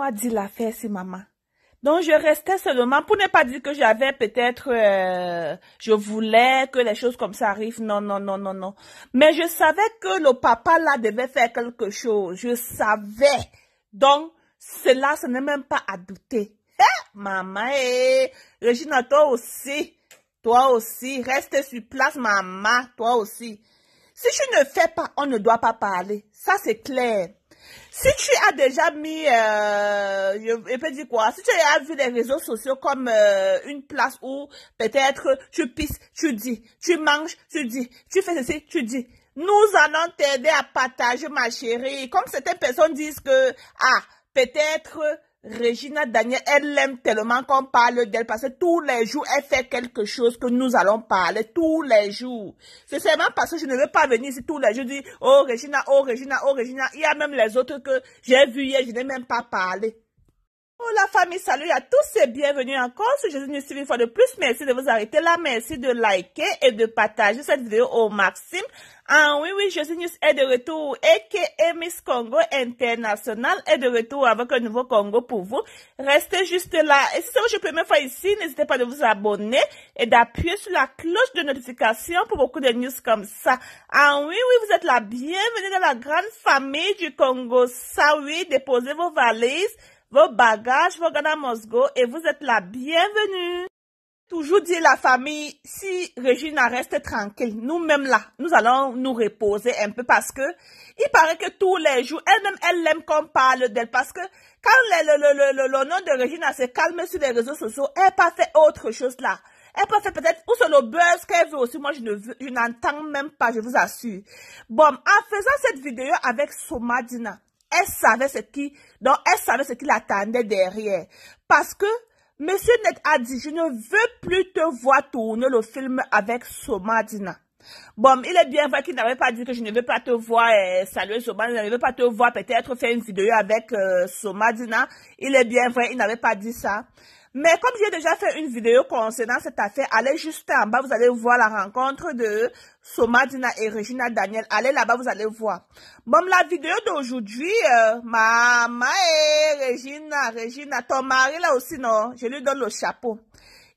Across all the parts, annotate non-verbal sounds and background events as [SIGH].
moi dit l'affaire, c'est maman. Donc je restais seulement pour ne pas dire que j'avais peut-être, euh, je voulais que les choses comme ça arrivent. Non, non, non, non, non. Mais je savais que le papa là devait faire quelque chose. Je savais. Donc cela, ce n'est même pas à douter. Eh, maman, et eh, Regina, toi aussi, toi aussi, reste sur place, maman, toi aussi. Si je ne fais pas, on ne doit pas parler. Ça, c'est clair. Si tu as déjà mis, euh, je, peux dire quoi, si tu as vu les réseaux sociaux comme euh, une place où peut-être tu pisses, tu dis, tu manges, tu dis, tu fais ceci, tu dis. Nous allons t'aider à partager, ma chérie. Comme certaines personnes disent que, ah, peut-être Regina Daniel, elle l'aime tellement qu'on parle d'elle parce que tous les jours, elle fait quelque chose que nous allons parler tous les jours. C'est seulement parce que je ne veux pas venir ici tous les jours dire, oh Regina, oh Regina, oh Regina, Il y a même les autres que j'ai vu hier, je n'ai même pas parlé. Oh la famille, salut à tous et bienvenue encore sur Jésus News, une fois de plus. Merci de vous arrêter là, merci de liker et de partager cette vidéo au maximum. Ah oui, oui, Jésus News est de retour et que Miss Congo International est de retour avec un nouveau Congo pour vous. Restez juste là. Et si c'est votre première fois ici, n'hésitez pas de vous abonner et d'appuyer sur la cloche de notification pour beaucoup de news comme ça. Ah oui, oui, vous êtes la bienvenue dans la grande famille du Congo. Ça oui, déposez vos valises. Vos bagages, vos gars must go et vous êtes la bienvenue. Toujours dit la famille, si Régina reste tranquille, nous-mêmes là, nous allons nous reposer un peu parce que il paraît que tous les jours, elle-même, elle aime qu'on parle d'elle parce que quand le, nom de Régina s'est calmé sur les réseaux sociaux, elle pas fait autre chose là. Elle peut fait peut-être ou c'est le buzz qu'elle veut aussi. Moi, je ne je n'entends même pas, je vous assure. Bon, en faisant cette vidéo avec Somadina, elle savait ce qui, donc elle savait ce qui l'attendait derrière. Parce que Monsieur Net a dit, je ne veux plus te voir tourner le film avec Somadina. Bon, il est bien vrai qu'il n'avait pas dit que je ne veux pas te voir et euh, saluer Somadina, je ne veux pas te voir peut-être faire une vidéo avec euh, Soma Somadina. Il est bien vrai, il n'avait pas dit ça. Mais comme j'ai déjà fait une vidéo concernant cette affaire, allez juste en bas, vous allez voir la rencontre de Somadina et Regina Daniel. Allez là-bas, vous allez voir. Bon, la vidéo d'aujourd'hui, euh, maman et Regina, Regina, ton mari là aussi, non, je lui donne le chapeau.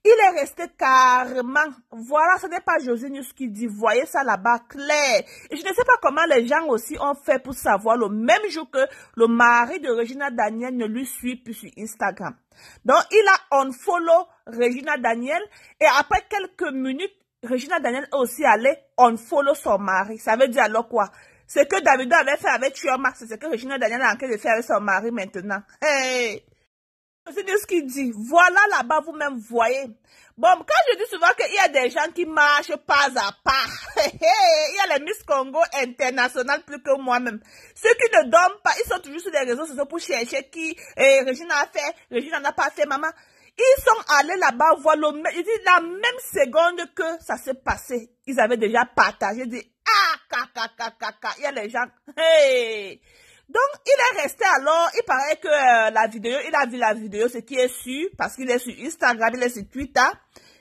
Il est resté carrément. Voilà, ce n'est pas José Nus qui dit. Voyez ça là-bas, clair. je ne sais pas comment les gens aussi ont fait pour savoir le même jour que le mari de Regina Daniel ne lui suit plus sur Instagram. Donc, il a unfollow Regina Daniel et après quelques minutes, Regina Daniel est aussi allée unfollow son mari. Ça veut dire alors quoi? Ce que David avait fait avec Marx c'est ce que Regina Daniel a en train de faire avec son mari maintenant. Hey! de ce qu'il dit. Voilà là-bas, vous-même voyez. Bon, quand je dis souvent qu'il y a des gens qui marchent pas à pas, [LAUGHS] il y a les Miss Congo International plus que moi-même. Ceux qui ne dorment pas, ils sont toujours sur les réseaux sociaux pour chercher qui eh, Régine a fait, Régine n'a pas fait, maman. Ils sont allés là-bas voir le même, dis, la même seconde que ça s'est passé. Ils avaient déjà partagé, dit, ah, caca, caca, il y a les gens, donc, il est resté alors, il paraît que euh, la vidéo, il a vu la vidéo, ce qui est su, parce qu'il est sur Instagram, il est sur Twitter.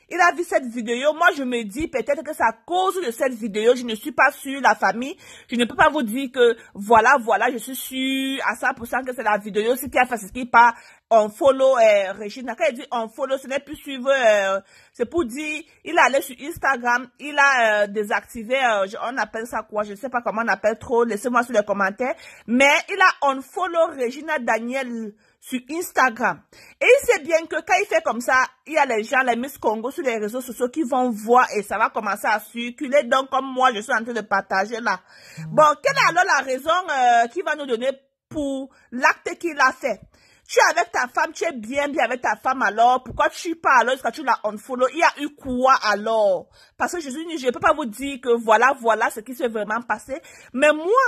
Il a vu cette vidéo. Moi, je me dis peut-être que c'est à cause de cette vidéo. Je ne suis pas sûr. la famille. Je ne peux pas vous dire que voilà, voilà, je suis sûr à 100% que c'est la vidéo. Si tu a fait, ce qui part on follow euh, Quand il dit on follow, ce n'est plus suivre. Euh, c'est pour dire, il allé sur Instagram, il a euh, désactivé, euh, on appelle ça quoi, je ne sais pas comment on appelle trop, laissez-moi sur les commentaires. Mais il a on follow Regina Daniel sur Instagram. Et il sait bien que quand il fait comme ça, il y a les gens, les Miss Congo sur les réseaux sociaux qui vont voir et ça va commencer à circuler. Donc, comme moi, je suis en train de partager là. Mm. Bon, quelle est alors la raison euh, qui qu'il va nous donner pour l'acte qu'il a fait tu es avec ta femme, tu es bien bien avec ta femme alors, pourquoi tu pas alors, est-ce que tu l'as unfollow Il y a eu quoi alors Parce que Jésus dit, je ne peux pas vous dire que voilà, voilà ce qui s'est vraiment passé. Mais moi,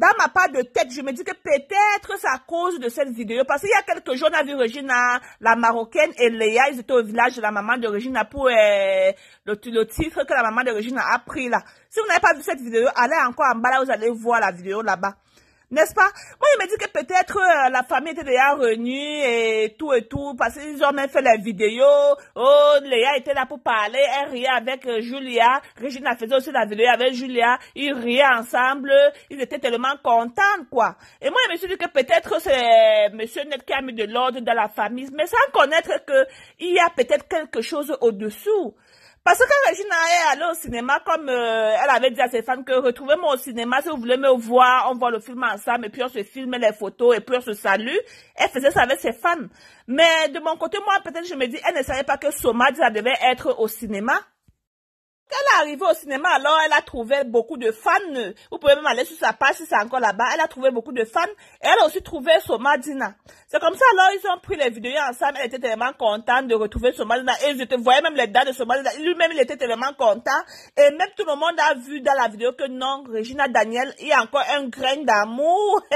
dans ma part de tête, je me dis que peut-être c'est à cause de cette vidéo. Parce qu'il y a quelques jours, on a vu Regina, la Marocaine, et Léa, ils étaient au village de la maman de Regina pour euh, le, le, titre que la maman de Regina a pris là. Si vous n'avez pas vu cette vidéo, allez encore en bas là, vous allez voir la vidéo là-bas. N'est-ce pas Moi, il me dit que peut-être euh, la famille était déjà réunie et tout et tout, parce qu'ils ont même fait la vidéo. Oh, Léa était là pour parler, elle riait avec euh, Julia. Régine faisait aussi la vidéo avec Julia. Ils riaient ensemble, ils étaient tellement contents, quoi. Et moi, je me suis dit que peut-être c'est euh, Monsieur Net qui a mis de l'ordre dans la famille, mais sans connaître qu'il y a peut-être quelque chose au-dessous. Parce que Regina est allée au cinéma comme euh, elle avait dit à ses fans que retrouvez-moi au cinéma si vous voulez me voir, on voit le film ensemble et puis on se filme les photos et puis on se salue. Elle faisait ça avec ses fans. Mais de mon côté, moi peut-être je me dis, elle ne savait pas que Soma ça devait être au cinéma. Quand Elle est arrivée au cinéma, alors elle a trouvé beaucoup de fans. Vous pouvez même aller sur sa page si c'est encore là-bas. Elle a trouvé beaucoup de fans. elle a aussi trouvé Somadina. C'est comme ça, alors ils ont pris les vidéos ensemble. Elle était tellement contente de retrouver Somadina. Et je te voyais même les dents de Somadina. Lui-même, il était tellement content. Et même tout le monde a vu dans la vidéo que non, Regina Daniel, il y a encore un grain d'amour [LAUGHS]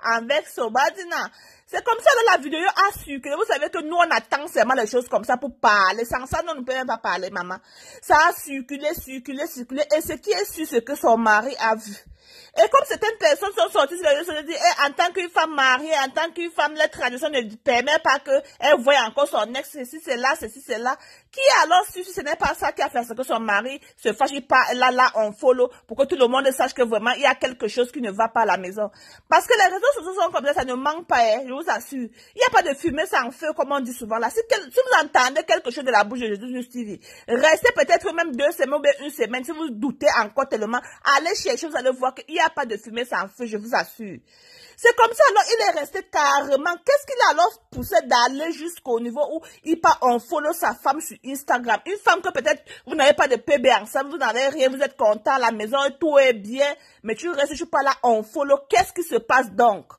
avec Somadina. C'est comme ça dans la vidéo a circulé. Vous savez que nous, on attend seulement les choses comme ça pour parler. Sans ça, nous, ne peut pas parler, maman. Ça a circulé, circulé, circulé. Et ce qui est sûr, c'est que son mari a vu. Et comme certaines personnes sont sorties sur les réseaux sociaux, eh, en tant qu'une femme mariée, en tant qu'une femme, la tradition ne permet pas qu'elle eh, voie encore son ex, ceci, là, ceci, là. Qui alors, si ce n'est pas ça qui a fait ce que son mari se fâche, pas, là, là, on follow, pour que tout le monde sache que vraiment, il y a quelque chose qui ne va pas à la maison. Parce que les réseaux sociaux sont comme ça, ça ne manque pas, hein, je vous assure. Il n'y a pas de fumée sans feu, comme on dit souvent là. Si, vous entendez quelque chose de la bouche de Jésus TV, restez peut-être même deux semaines ou une semaine, si vous doutez encore tellement, allez chercher, vous allez voir qu'il y a pas de fumée sans feu, je vous assure. C'est comme ça, alors il est resté carrément. Qu'est-ce qu'il a alors poussé d'aller jusqu'au niveau où il part en follow sa femme sur Instagram Une femme que peut-être vous n'avez pas de PB ensemble, vous n'avez rien, vous êtes content à la maison, tout est bien, mais tu restes, je pas là en follow. Qu'est-ce qui se passe donc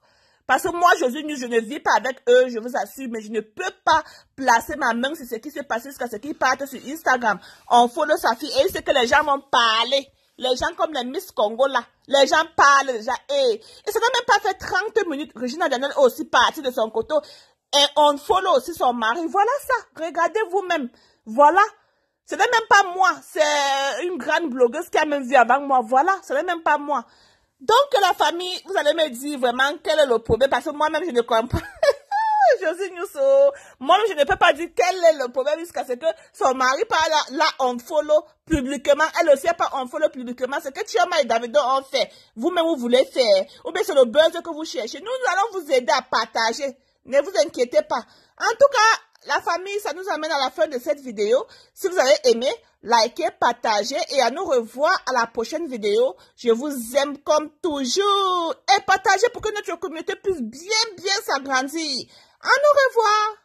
parce que moi, Jésus, je ne vis pas avec eux, je vous assure, mais je ne peux pas placer ma main sur ce qui se passe jusqu'à ce qu'ils partent sur Instagram. On follow sa fille et c'est que les gens vont parler les gens comme les Miss Congo là, les gens parlent déjà. Et, eh, et ça n'a même pas fait 30 minutes. Regina Daniel aussi partie de son coteau. Et on follow aussi son mari. Voilà ça. Regardez vous-même. Voilà. Ce n'est même pas moi. C'est une grande blogueuse qui a même vu avant moi. Voilà. Ce n'est même pas moi. Donc, la famille, vous allez me dire vraiment quel est le problème parce que moi-même, je ne comprends pas. [LAUGHS] moi je ne peux pas dire quel est le problème jusqu'à ce que son mari parle là, en follow publiquement, elle sait pas en follow publiquement, ce que as et Davidon ont fait, vous-même vous voulez faire, ou bien c'est le buzz que vous cherchez, nous allons vous aider à partager, ne vous inquiétez pas. En tout cas, la famille, ça nous amène à la fin de cette vidéo. Si vous avez aimé, likez, partagez et à nous revoir à la prochaine vidéo. Je vous aime comme toujours. Et partagez pour que notre communauté puisse bien, bien s'agrandir. À au revoir.